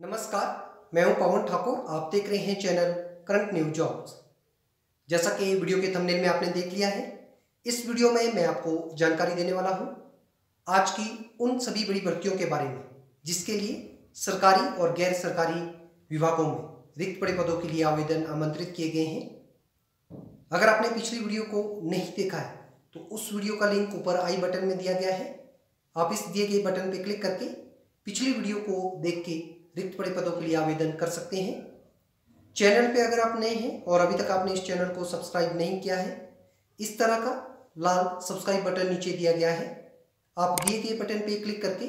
नमस्कार मैं हूं पवन ठाकुर आप देख रहे हैं चैनल करंट न्यूज जॉब्स जैसा कि वीडियो के थंबनेल में आपने देख लिया है इस वीडियो में मैं आपको जानकारी देने वाला हूं आज की उन सभी बड़ी भर्तियों के बारे में जिसके लिए सरकारी और गैर सरकारी विभागों में रिक्त पड़े पदों के लिए आवेदन आमंत्रित किए गए हैं अगर आपने पिछली वीडियो को नहीं देखा है तो उस वीडियो का लिंक ऊपर आई बटन में दिया गया है आप इस दिए गए बटन पर क्लिक करके पिछली वीडियो को देख के रिक्त पड़े पदों के लिए आवेदन कर सकते हैं चैनल पे अगर आप नए हैं और अभी तक आपने इस चैनल को सब्सक्राइब नहीं किया है इस तरह का लाल सब्सक्राइब बटन नीचे दिया गया है आप दिए गए बटन पे क्लिक करके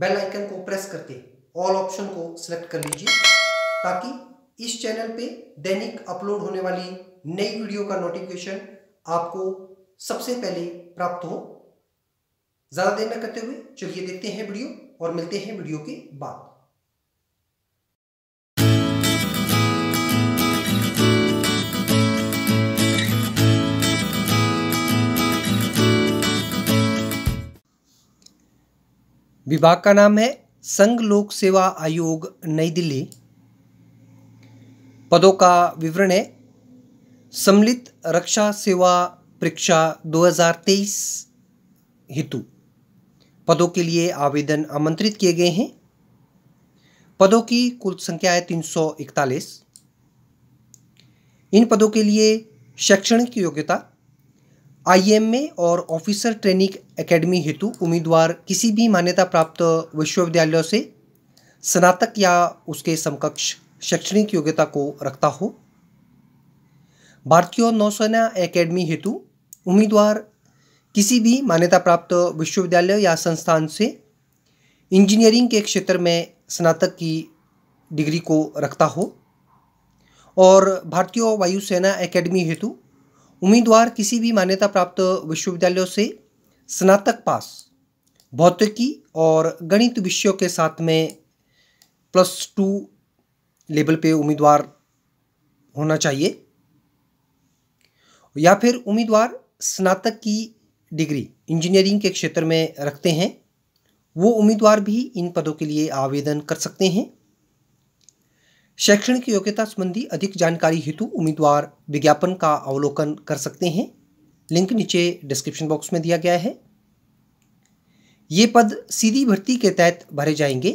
बेल आइकन को प्रेस करके ऑल ऑप्शन को सिलेक्ट कर लीजिए ताकि इस चैनल पे दैनिक अपलोड होने वाली नई वीडियो का नोटिफिकेशन आपको सबसे पहले प्राप्त हो ज़्यादा देर न करते हुए चलिए देखते हैं वीडियो और मिलते हैं वीडियो के बाद विभाग का नाम है संघ लोक सेवा आयोग नई दिल्ली पदों का विवरण है सम्मिलित रक्षा सेवा परीक्षा 2023 हेतु पदों के लिए आवेदन आमंत्रित किए गए हैं पदों की कुल संख्या है 341 इन पदों के लिए शैक्षणिक योग्यता आईएमए और ऑफिसर ट्रेनिंग एकेडमी हेतु उम्मीदवार किसी भी मान्यता प्राप्त विश्वविद्यालयों से स्नातक या उसके समकक्ष शैक्षणिक योग्यता को रखता हो भारतीय नौसेना एकेडमी हेतु उम्मीदवार किसी भी मान्यता प्राप्त विश्वविद्यालय या संस्थान से इंजीनियरिंग के क्षेत्र में स्नातक की डिग्री को रखता हो और भारतीय वायुसेना एकेडमी हेतु उम्मीदवार किसी भी मान्यता प्राप्त विश्वविद्यालयों से स्नातक पास भौतिकी और गणित विषयों के साथ में प्लस टू लेवल पे उम्मीदवार होना चाहिए या फिर उम्मीदवार स्नातक की डिग्री इंजीनियरिंग के क्षेत्र में रखते हैं वो उम्मीदवार भी इन पदों के लिए आवेदन कर सकते हैं शैक्षणिक योग्यता संबंधी अधिक जानकारी हेतु उम्मीदवार विज्ञापन का अवलोकन कर सकते हैं लिंक नीचे डिस्क्रिप्शन बॉक्स में दिया गया है ये पद सीधी भर्ती के तहत भरे जाएंगे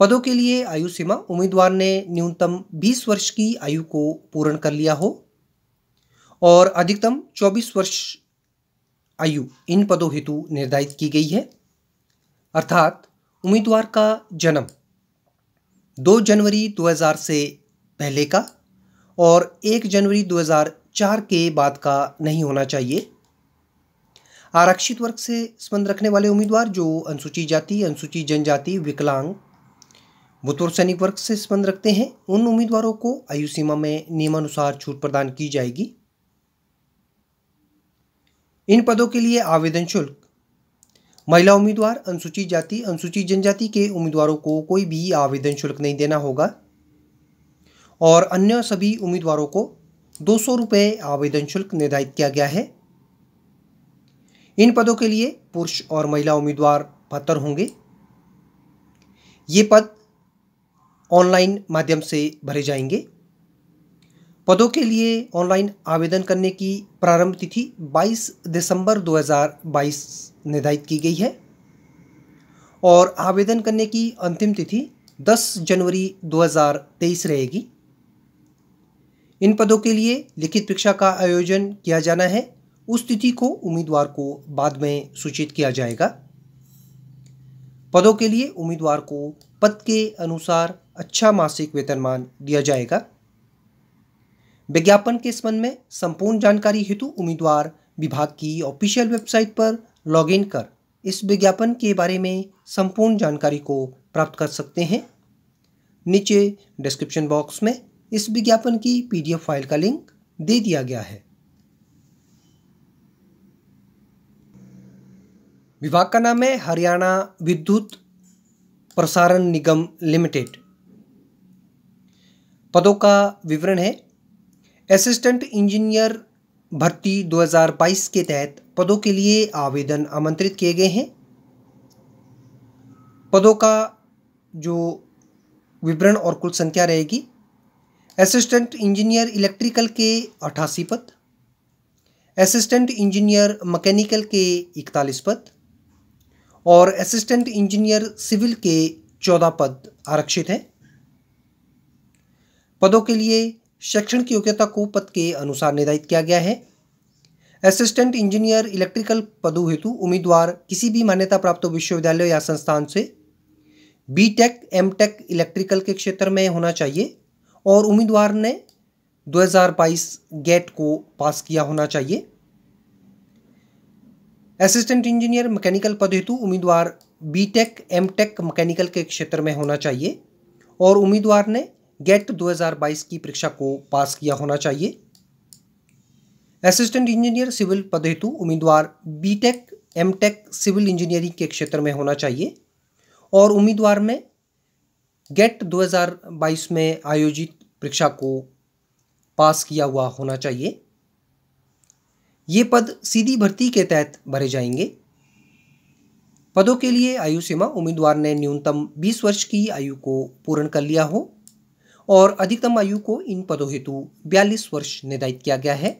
पदों के लिए आयु सीमा उम्मीदवार ने न्यूनतम 20 वर्ष की आयु को पूर्ण कर लिया हो और अधिकतम 24 वर्ष आयु इन पदों हेतु निर्धारित की गई है अर्थात उम्मीदवार का जन्म दो जनवरी 2000 से पहले का और एक जनवरी 2004 के बाद का नहीं होना चाहिए आरक्षित वर्ग से संबंध रखने वाले उम्मीदवार जो अनुसूचित जाति अनुसूचित जनजाति विकलांग बुतुर सैनिक वर्ग से संबंध रखते हैं उन उम्मीदवारों को आयु सीमा में नियमानुसार छूट प्रदान की जाएगी इन पदों के लिए आवेदन शुल्क महिला उम्मीदवार अनुसूचित जाति अनुसूचित जनजाति के उम्मीदवारों को कोई भी आवेदन शुल्क नहीं देना होगा और अन्य सभी उम्मीदवारों को दो सौ आवेदन शुल्क निर्धारित किया गया है इन पदों के लिए पुरुष और महिला उम्मीदवार बहत्तर होंगे ये पद ऑनलाइन माध्यम से भरे जाएंगे पदों के लिए ऑनलाइन आवेदन करने की प्रारंभ तिथि 22 दिसंबर 2022 निर्धारित की गई है और आवेदन करने की अंतिम तिथि 10 जनवरी 2023 रहेगी इन पदों के लिए लिखित परीक्षा का आयोजन किया जाना है उस तिथि को उम्मीदवार को बाद में सूचित किया जाएगा पदों के लिए उम्मीदवार को पद के अनुसार अच्छा मासिक वेतनमान दिया जाएगा विज्ञापन के संबंध में संपूर्ण जानकारी हेतु उम्मीदवार विभाग की ऑफिशियल वेबसाइट पर लॉगिन कर इस विज्ञापन के बारे में संपूर्ण जानकारी को प्राप्त कर सकते हैं नीचे डिस्क्रिप्शन बॉक्स में इस विज्ञापन की पीडीएफ फाइल का लिंक दे दिया गया है विभाग का नाम है हरियाणा विद्युत प्रसारण निगम लिमिटेड पदों का विवरण है असिस्टेंट इंजीनियर भर्ती 2022 के तहत पदों के लिए आवेदन आमंत्रित किए गए हैं पदों का जो विवरण और कुल संख्या रहेगी असिस्टेंट इंजीनियर इलेक्ट्रिकल के अठासी पद असिस्टेंट इंजीनियर मैकेनिकल के इकतालीस पद और असिस्टेंट इंजीनियर सिविल के चौदह पद आरक्षित हैं पदों के लिए शैक्षण की योग्यता को पद के अनुसार निर्धारित किया गया है असिस्टेंट इंजीनियर इलेक्ट्रिकल पदों हेतु उम्मीदवार किसी भी मान्यता प्राप्त विश्वविद्यालय या संस्थान से B tech M tech electrical के क्षेत्र में होना चाहिए और उम्मीदवार ने 2022 गेट को पास किया होना चाहिए असिस्टेंट इंजीनियर मैकेनिकल पद हेतु उम्मीदवार B tech M tech mechanical के क्षेत्र में होना चाहिए और उम्मीदवार ने गेट 2022 की परीक्षा को पास किया होना चाहिए असिस्टेंट इंजीनियर सिविल पद हेतु उम्मीदवार बीटेक एमटेक सिविल इंजीनियरिंग के क्षेत्र में होना चाहिए और उम्मीदवार में गेट 2022 में आयोजित परीक्षा को पास किया हुआ होना चाहिए ये पद सीधी भर्ती के तहत भरे जाएंगे पदों के लिए आयु सीमा उम्मीदवार ने न्यूनतम 20 वर्ष की आयु को पूर्ण कर लिया हो और अधिकतम आयु को इन पदों हेतु बयालीस वर्ष निर्धारित किया गया है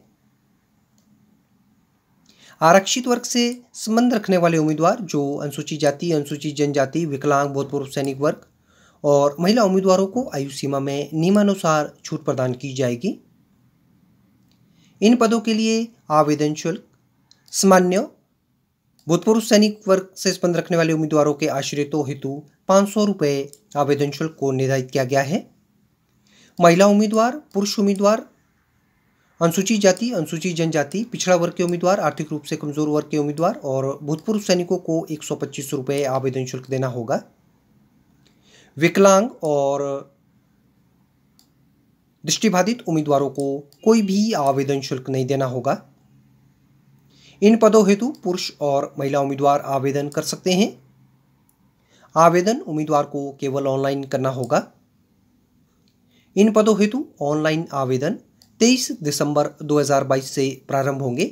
आरक्षित वर्ग से संबंध रखने वाले उम्मीदवार जो अनुसूचित जाति अनुसूचित जनजाति विकलांग भूतपूर्व सैनिक वर्ग और महिला उम्मीदवारों को आयु सीमा में नियमानुसार छूट प्रदान की जाएगी इन पदों के लिए आवेदन शुल्क सामान्य भूतपूर्व सैनिक वर्ग से संबंध रखने वाले उम्मीदवारों के आश्रितों हेतु पाँच सौ रुपये आवेदन शुल्क को निर्धारित किया गया है महिला उम्मीदवार पुरुष उम्मीदवार अनुसूचित जाति अनुसूचित जनजाति पिछड़ा वर्ग के उम्मीदवार आर्थिक रूप से कमजोर वर्ग के उम्मीदवार और भूतपूर्व सैनिकों को एक सौ पच्चीस आवेदन शुल्क देना होगा विकलांग और दृष्टिबाधित उम्मीदवारों को कोई भी आवेदन शुल्क नहीं देना होगा इन पदों हेतु पुरुष और महिला उम्मीदवार आवेदन कर सकते हैं आवेदन उम्मीदवार को केवल ऑनलाइन करना होगा इन पदों हेतु ऑनलाइन आवेदन 23 दिसंबर 2022 से प्रारंभ होंगे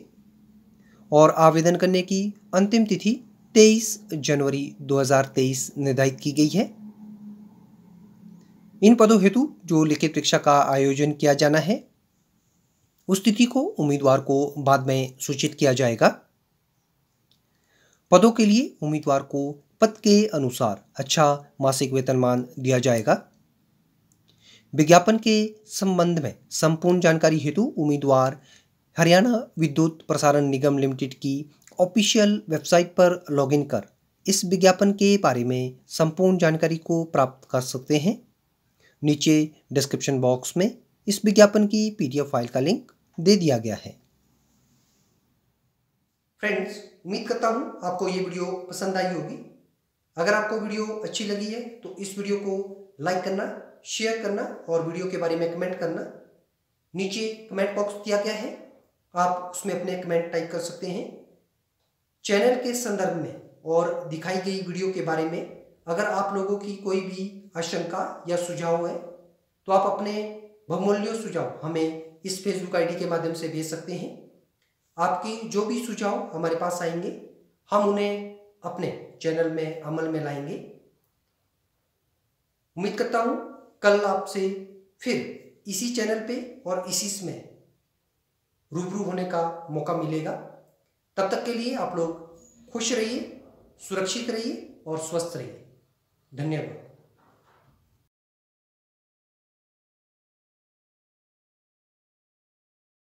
और आवेदन करने की अंतिम तिथि 23 जनवरी 2023 निर्धारित की गई है इन पदों हेतु जो लिखित परीक्षा का आयोजन किया जाना है उस तिथि को उम्मीदवार को बाद में सूचित किया जाएगा पदों के लिए उम्मीदवार को पद के अनुसार अच्छा मासिक वेतनमान दिया जाएगा विज्ञापन के संबंध में संपूर्ण जानकारी हेतु उम्मीदवार हरियाणा विद्युत प्रसारण निगम लिमिटेड की ऑफिशियल वेबसाइट पर लॉगिन कर इस विज्ञापन के बारे में संपूर्ण जानकारी को प्राप्त कर सकते हैं नीचे डिस्क्रिप्शन बॉक्स में इस विज्ञापन की पीडीएफ फाइल का लिंक दे दिया गया है फ्रेंड्स उम्मीद करता हूँ आपको ये वीडियो पसंद आई होगी अगर आपको वीडियो अच्छी लगी है तो इस वीडियो को लाइक करना शेयर करना और वीडियो के बारे में कमेंट करना नीचे कमेंट बॉक्स दिया गया है आप उसमें अपने कमेंट टाइप कर सकते हैं चैनल के संदर्भ में और दिखाई गई वीडियो के बारे में अगर आप लोगों की कोई भी आशंका या सुझाव है तो आप अपने बहुमूल्य सुझाव हमें इस फेसबुक आईडी के माध्यम से भेज सकते हैं आपकी जो भी सुझाव हमारे पास आएंगे हम उन्हें अपने चैनल में अमल में लाएंगे उम्मीद करता हूँ कल आपसे फिर इसी चैनल पे और इसी में रूबरू होने का मौका मिलेगा तब तक के लिए आप लोग खुश रहिए सुरक्षित रहिए और स्वस्थ रहिए धन्यवाद